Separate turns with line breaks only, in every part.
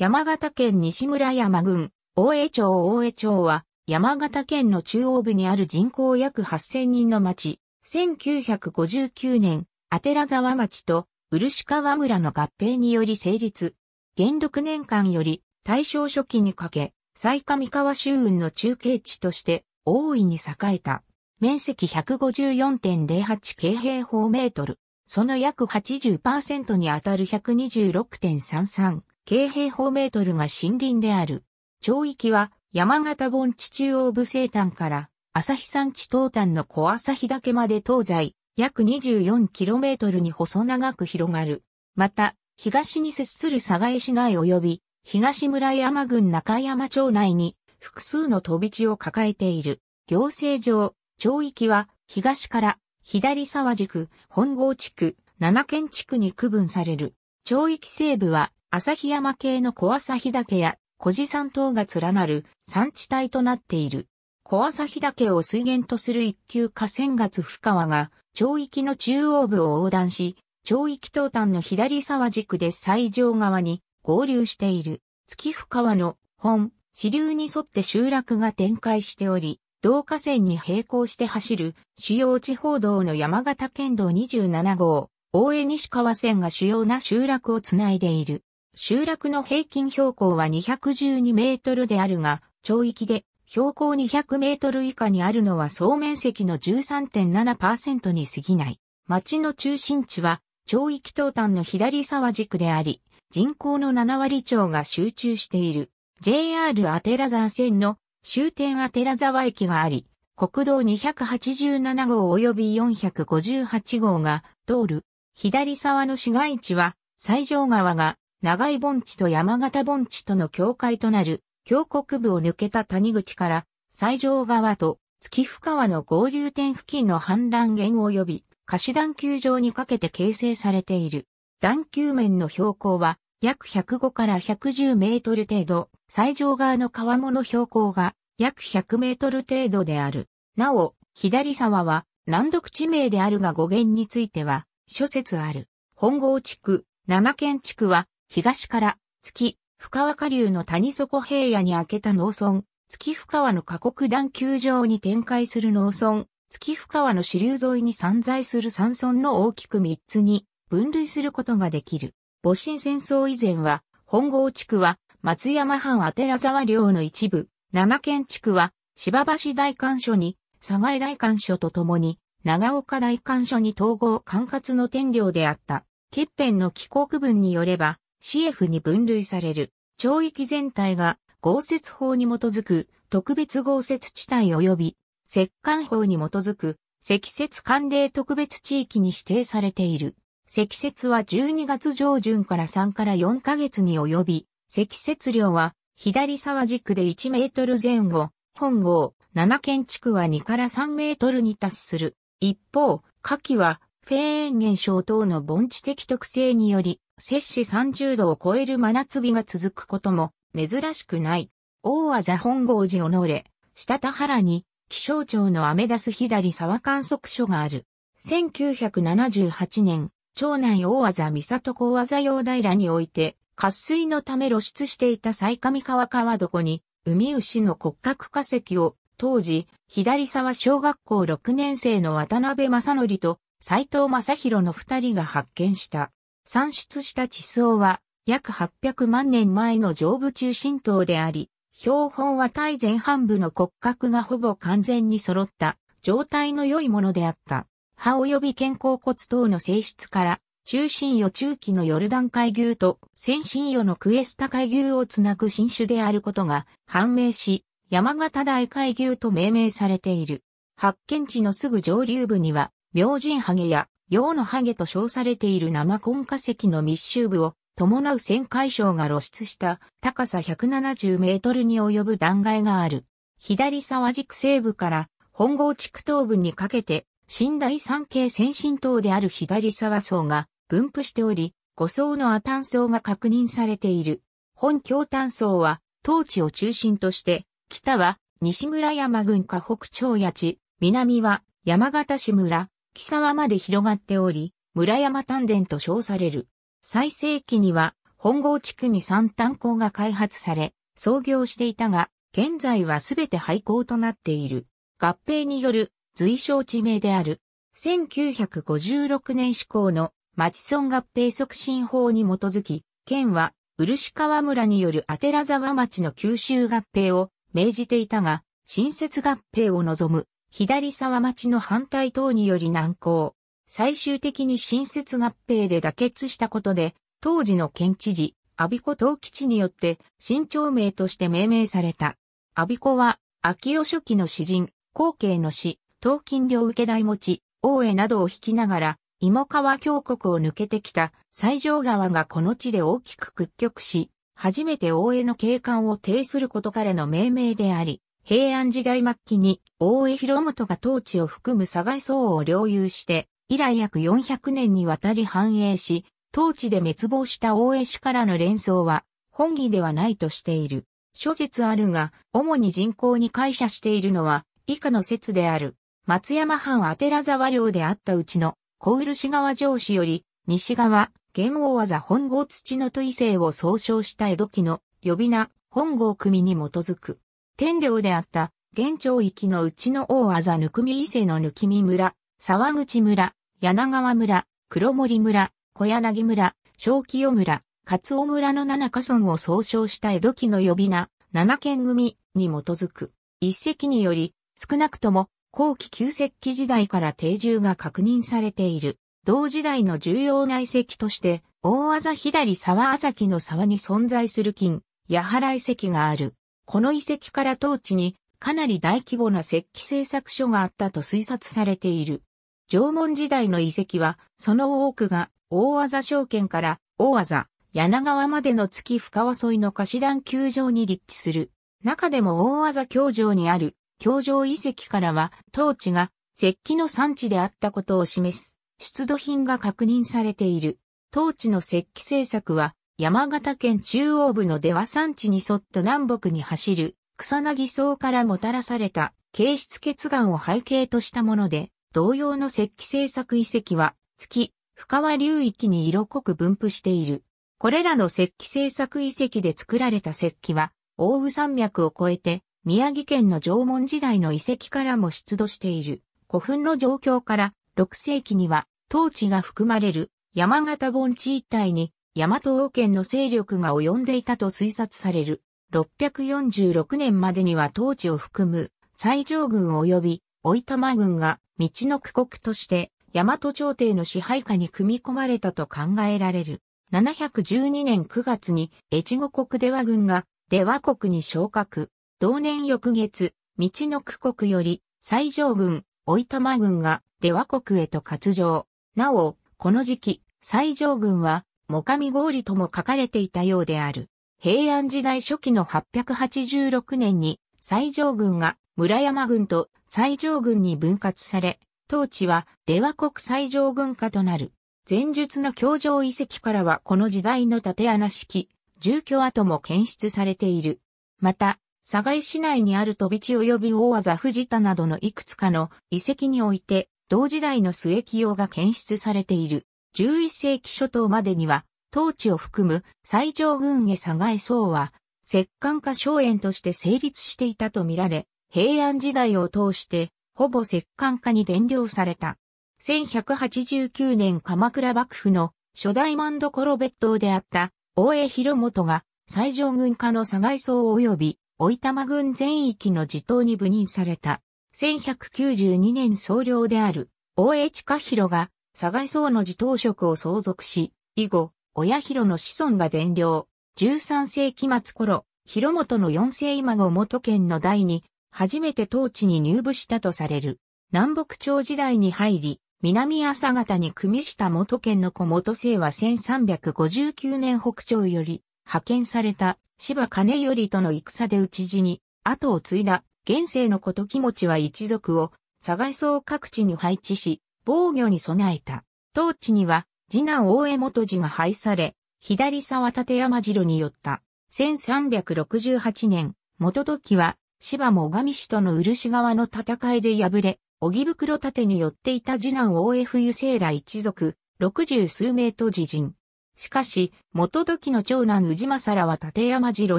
山形県西村山郡、大江町大江町は、山形県の中央部にある人口約8000人の町、1959年、あてら沢町と漆川村の合併により成立。元禄年間より大正初期にかけ、最上川州運の中継地として大いに栄えた。面積154.08京平方メートル。その約80%にあたる126.33計平方メートルが森林である。町域は山形盆地中央部西端から旭山地東端の小日岳まで東西約 24km に細長く広がる。また、東に接する佐賀江市内及び東村山郡中山町内に複数の飛び地を抱えている。行政上、町域は東から左沢地区、本郷地区、七県地区に区分される。町域西部は朝日山系の小朝日岳や小地山等が連なる山地帯となっている。小朝日岳を水源とする一級河川月深川が、町域の中央部を横断し、町域東端の左沢軸で西上側に合流している。月深川の本、支流に沿って集落が展開しており、同河川に並行して走る主要地方道の山形県道27号、大江西川線が主要な集落をつないでいる。集落の平均標高は212メートルであるが、町域で標高200メートル以下にあるのは総面積の13.7%に過ぎない。町の中心地は、町域東端の左沢地であり、人口の7割町が集中している。JR アテラザー線の終点アテラザワ駅があり、国道287号及び458号が通る。左沢の市街地は、西条川が長井盆地と山形盆地との境界となる、峡谷部を抜けた谷口から、西条川と月深川の合流点付近の氾濫源及び、下し段丘上にかけて形成されている。段丘面の標高は、約105から110メートル程度、西条側の川もの標高が、約100メートル程度である。なお、左沢は、難読地名であるが語源については、諸説ある。本郷地区、七県地区は、東から月深川下流の谷底平野に開けた農村、月深川の過酷段丘上に展開する農村、月深川の支流沿いに散在する山村の大きく3つに分類することができる。戊辰戦争以前は、本郷地区は松山藩あてら沢領の一部、七県地区は芝橋大官所に、佐賀大官所とともに、長岡大官所に統合管轄の天領であった。欠片の帰国文によれば、CF に分類される、町域全体が豪雪法に基づく特別豪雪地帯及び、石管法に基づく積雪寒冷特別地域に指定されている。積雪は12月上旬から3から4ヶ月に及び、積雪量は左沢地区で1メートル前後、本郷、7県地区は2から3メートルに達する。一方、夏季はフェーン現象等の盆地的特性により、摂氏30度を超える真夏日が続くことも珍しくない。大和本郷寺のれ、下田原に気象庁のアメダス左沢観測所がある。1978年、町内大和三里小和用平において、渇水のため露出していた最上川川床に、海牛の骨格化石を、当時、左沢小学校6年生の渡辺正則と斎藤正宏の二人が発見した。産出した地層は約800万年前の上部中心島であり、標本は体前半部の骨格がほぼ完全に揃った状態の良いものであった。歯及び肩甲骨等の性質から、中心与中期のヨルダン海牛と先進与のクエスタ海牛をつなぐ新種であることが判明し、山形大海牛と命名されている。発見地のすぐ上流部には、明神ハゲや洋のハゲと称されている生根化石の密集部を伴う旋回章が露出した高さ170メートルに及ぶ断崖がある。左沢軸西部から本郷地区東部にかけて新第三系先進島である左沢層が分布しており、5層の亜炭層が確認されている。本京炭層は、当地を中心として、北は西村山郡河北町八地、南は山形市村、木沢まで広がっており、村山丹田と称される。最盛期には、本郷地区に三炭鉱が開発され、創業していたが、現在はすべて廃校となっている。合併による随承地名である。1956年施行の町村合併促進法に基づき、県は漆川村による当てら沢町の九州合併を命じていたが、新設合併を望む左沢町の反対等により難航。最終的に新設合併で妥結したことで、当時の県知事、阿鼻子東吉によって新町名として命名された。阿鼻子は、秋代初期の詩人、後継の詩、東金領受け代持ち、大江などを引きながら、芋川峡谷を抜けてきた西条川がこの地で大きく屈曲し、初めて大江の景観を呈することからの命名であり、平安時代末期に大江広元が当地を含む佐賀層を領有して、以来約400年にわたり繁栄し、当地で滅亡した大江氏からの連想は、本義ではないとしている。諸説あるが、主に人口に解釈しているのは、以下の説である。松山藩あてら沢領であったうちの、小漆川城市より、西側、玄王技本郷土の都異性を総称した江戸期の、呼び名、本郷組に基づく。天領であった、現町域のうちの大字くみ伊勢のきみ村、沢口村、柳川村、黒森村、小柳村、正清村、勝尾村の七か村を総称した江戸期の呼び名、七県組に基づく。一石により、少なくとも後期旧石器時代から定住が確認されている。同時代の重要な遺跡として、大字左沢朝きの沢に存在する金、八原遺跡がある。この遺跡から当地にかなり大規模な石器製作所があったと推察されている。縄文時代の遺跡は、その多くが大技証券から大技、柳川までの月深川沿いの貸し段球場に立地する。中でも大技教場にある教場遺跡からは、当地が石器の産地であったことを示す、出土品が確認されている。当地の石器製作は、山形県中央部の出羽山地に沿って南北に走る草薙層からもたらされた形質結岩を背景としたもので、同様の石器製作遺跡は月、深川流域に色濃く分布している。これらの石器製作遺跡で作られた石器は、大宇山脈を越えて、宮城県の縄文時代の遺跡からも出土している。古墳の状況から、6世紀には、当地が含まれる山形盆地一帯に大和王権の勢力が及んでいたと推察される。646年までには当地を含む西条軍及び追玉軍が道の区国として大和朝廷の支配下に組み込まれたと考えられる。712年9月に越後国出羽軍が出羽国に昇格。同年翌月、道の区国より西条軍、追玉軍が出羽国へと割上。なお、この時期、西条軍はもかみ氷とも書かれていたようである。平安時代初期の886年に西条軍が村山軍と西条軍に分割され、当地は出和国西条軍下となる。前述の京城遺跡からはこの時代の縦穴式、住居跡も検出されている。また、佐賀市内にある飛び地及び大技藤田などのいくつかの遺跡において、同時代の末清が検出されている。11世紀初頭までには、当地を含む西条軍へ下外層は、摂関化荘園として成立していたとみられ、平安時代を通して、ほぼ摂関化に伝領された。1189年鎌倉幕府の初代万所別当であった大江広元が西条軍家の佐外層及び老玉軍全域の地頭に部任された。1192年総領である大江近広が佐賀荘の自頭職を相続し、以後、親広の子孫が伝領。13世紀末頃、広元の四世今後元県の代に、初めて当地に入部したとされる。南北朝時代に入り、南朝方に組みした元県の子元姓は1359年北朝より、派遣された芝金頼との戦で討ち死に、後を継いだ現世のこと気持ちは一族を、佐賀荘各地に配置し、防御に備えた。当地には、次男大江元次が廃され、左沢立山城に寄った。1368年、元時は、芝も小上氏との漆川の戦いで敗れ、荻袋盾に寄っていた次男大江冬聖ら一族、六十数名と自陣。しかし、元時の長男宇治政らは立山城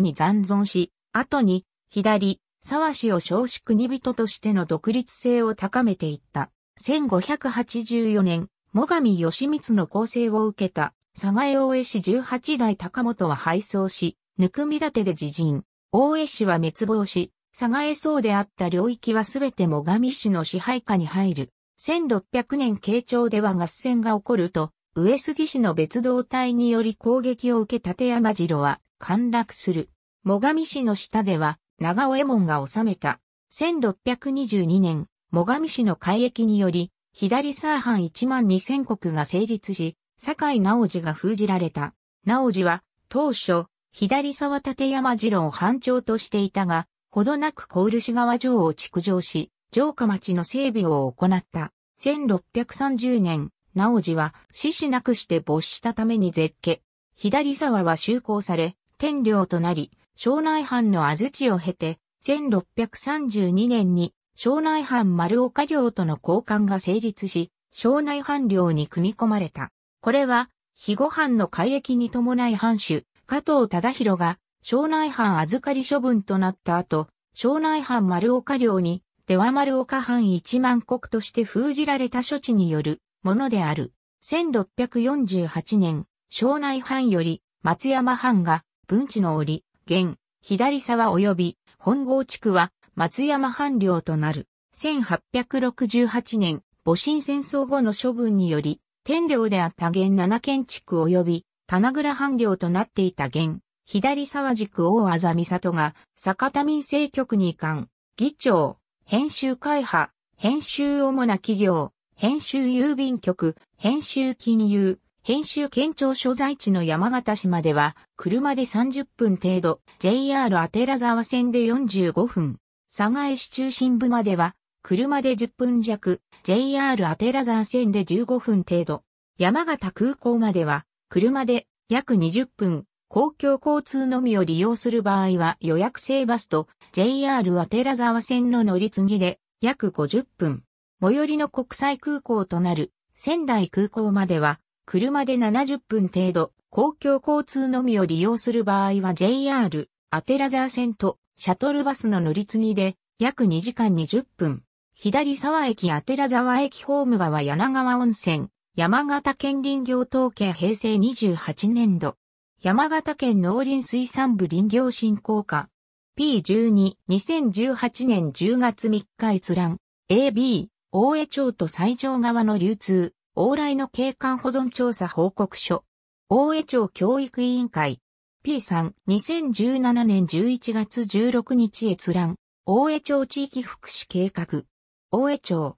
に残存し、後に、左、沢氏を少子国人としての独立性を高めていった。1584年、最上義満の構成を受けた、佐賀江大江氏18代高本は敗走し、ぬくみ立てで自陣。大江氏は滅亡し、佐賀江層であった領域はすべて最上氏の支配下に入る。1600年慶長では合戦が起こると、上杉氏の別動隊により攻撃を受け立山城は陥落する。最上氏の下では長尾衛門が治めた。1622年、最上市の海域により、左三藩一万二千国が成立し、堺直司が封じられた。直司は、当初、左沢立山次郎藩長としていたが、ほどなく小漆川城を築城し、城下町の整備を行った。1630年、直司は死死なくして没したために絶景。左沢は修行され、天領となり、庄内藩の安土を経て、1632年に庄内藩丸岡領との交換が成立し、庄内藩領に組み込まれた。これは、肥後藩の改役に伴い藩主、加藤忠宏が、庄内藩預かり処分となった後、庄内藩丸岡領に、出羽丸岡藩一万国として封じられた処置によるものである。1648年、庄内藩より松山藩が、文治の折、現、左沢及び本郷地区は松山藩領となる。1868年、戊辰戦争後の処分により、天領であった現七県地区及び、棚倉藩領となっていた現、左沢軸大あざみ里が、坂田民政局に移管、議長、編集会派、編集主な企業、編集郵便局、編集金融、編集県庁所在地の山形市までは、車で30分程度、JR 当テラ沢線で45分、佐賀市中心部までは、車で10分弱、JR アテラザー線で15分程度、山形空港までは、車で約20分、公共交通のみを利用する場合は予約制バスと JR アテラザー線の乗り継ぎで約50分。最寄りの国際空港となる仙台空港までは車で70分程度公共交通のみを利用する場合は JR アテラザー線とシャトルバスの乗り継ぎで約2時間20分。左沢駅あてら沢駅ホーム側柳川温泉。山形県林業統計平成28年度。山形県農林水産部林業振興課。P12、2018年10月3日閲覧。AB、大江町と西条側の流通、往来の景観保存調査報告書。大江町教育委員会。P さん、2017年11月16日閲覧、大江町地域福祉計画、大江町、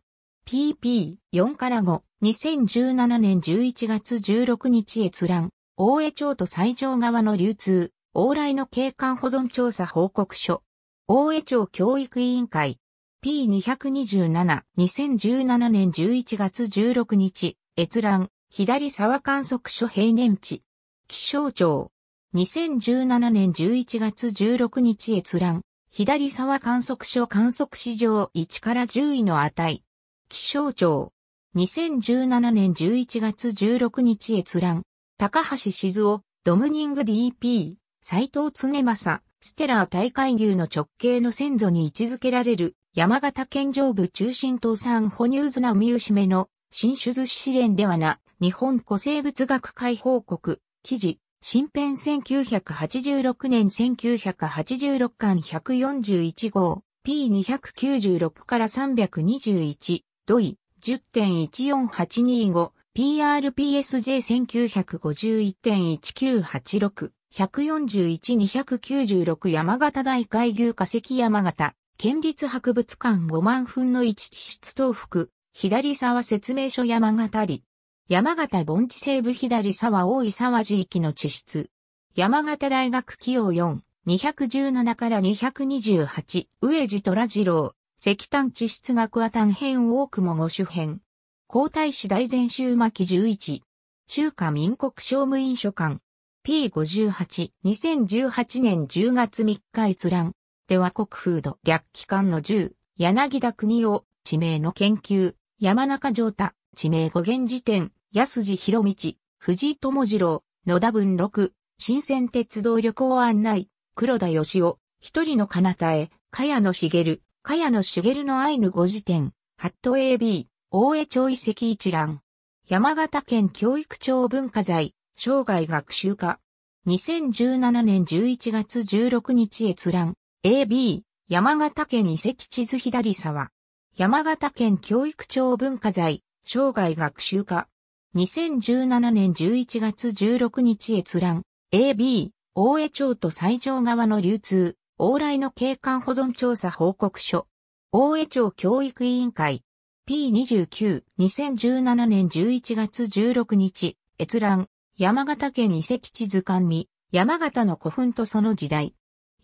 PP4 から5、2017年11月16日閲覧、大江町と西条側の流通、往来の景観保存調査報告書、大江町教育委員会、P227、2017年11月16日、閲覧、左沢観測所平年値、気象庁、2017年11月16日閲覧、左沢観測所観測史上1から10位の値。気象庁。2017年11月16日閲覧。高橋静夫、ドムニング DP、斎藤恒正、ステラー大海牛の直径の先祖に位置づけられる、山形県上部中心島産哺乳綱ミウシメの、新種寿司試練ではな、日本古生物学会報告、記事、新編1986年1986巻141号 P296 から321ドイ10.14825 PRPSJ1951.1986 141-296山形大海牛化石山形県立博物館5万分の1地質東福左沢説明書山形里山形盆地西部左沢大井沢地域の地質。山形大学企業4、217から228、植地虎次郎、石炭地質学は単編大雲五種編。皇太子大前週巻11、中華民国商務院所館。P58、2018年10月3日閲覧。では国風土逆期間の10、柳田国を地名の研究、山中城太、地名語源辞典、安地博道、藤井智次郎、野田文六、新鮮鉄道旅行案内、黒田義雄、一人の彼方へ、茅野茂、茅野茂のアイヌ語辞典、ハット AB、大江町遺跡一覧。山形県教育庁文化財、生涯学習課。2017年11月16日閲覧。AB、山形県遺跡地図左沢。山形県教育庁文化財、生涯学習課。2017年11月16日閲覧、AB、大江町と西条側の流通、往来の景観保存調査報告書。大江町教育委員会。P29、2017年11月16日、閲覧、山形県遺跡地図鑑見、山形の古墳とその時代。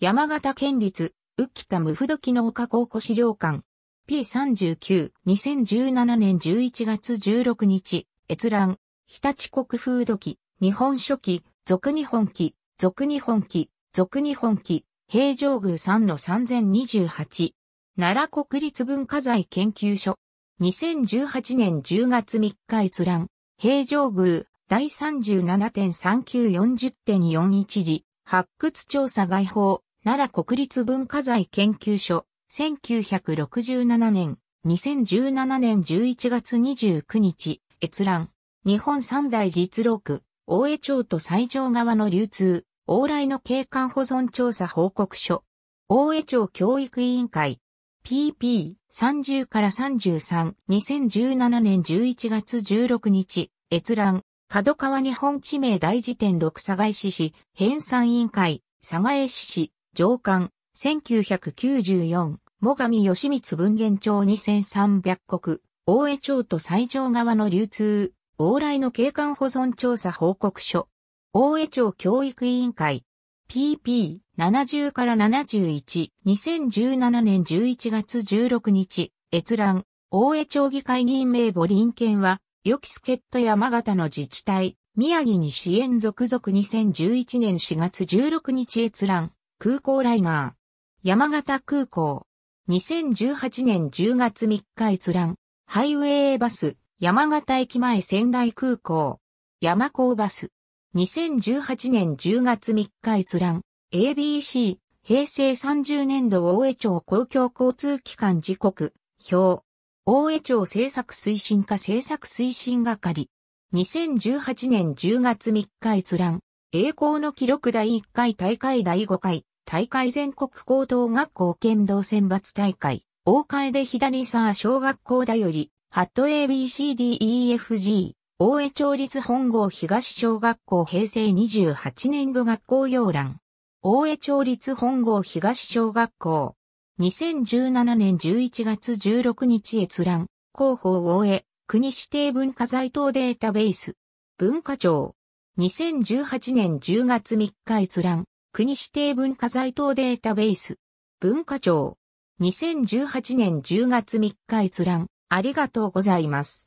山形県立、浮田無不時の丘考古資料館。P39、2017年11月16日、閲覧、日立国風土記、日本書紀、俗日本記、俗日本記、俗日本記、平城宮3の3028。奈良国立文化財研究所。2018年10月3日閲覧。平城宮第37.3940.41時。発掘調査外報。奈良国立文化財研究所。1967年。2017年11月29日。閲覧、日本三大実録、大江町と西条側の流通、往来の景観保存調査報告書、大江町教育委員会、PP30 から33、2017年11月16日、閲覧、角川日本地名大辞典6佐賀市市、編纂委員会、佐賀江市市、上官、1994、最上義光文言帳2300国、大江町と西条側の流通、往来の景観保存調査報告書、大江町教育委員会、PP70 から71、2017年11月16日、閲覧、大江町議会議員名簿臨県は、きス助ット山形の自治体、宮城に支援続々2011年4月16日閲覧、空港ライナー。山形空港。2018年10月3日閲覧。ハイウェイバス、山形駅前仙台空港、山高バス。2018年10月3日閲覧、ABC、平成30年度大江町公共交通機関時刻、表。大江町政策推進課政策推進係。2018年10月3日閲覧、栄光の記録第1回大会第5回、大会全国高等学校剣道選抜大会。大楓左沢小学校だより、ハット ABCDEFG、大江町立本郷東小学校平成28年度学校要覧。大江町立本郷東小学校。2017年11月16日閲覧。広報大江、国指定文化財等データベース。文化庁。2018年10月3日閲覧。国指定文化財等データベース。文化庁。2018年10月3日閲覧、ありがとうございます。